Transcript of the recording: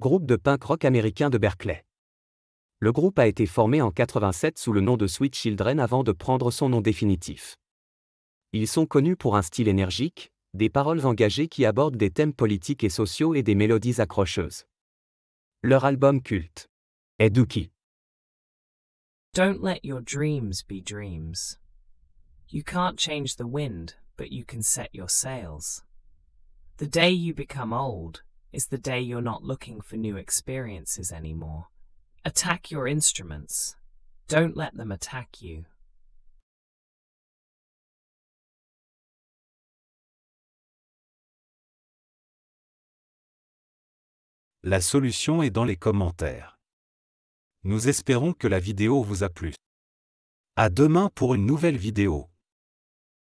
groupe de punk rock américain de Berkeley. Le groupe a été formé en 87 sous le nom de Sweet Children avant de prendre son nom définitif. Ils sont connus pour un style énergique, des paroles engagées qui abordent des thèmes politiques et sociaux et des mélodies accrocheuses. Leur album culte est Dookie. Don't let your dreams be dreams. You can't change the wind, but you can set your sails. The day you become old, is the day you're not looking for new experiences anymore. Attack your instruments. Don't let them attack you. La solution est dans les commentaires. Nous espérons que la vidéo vous a plu. À demain pour une nouvelle vidéo.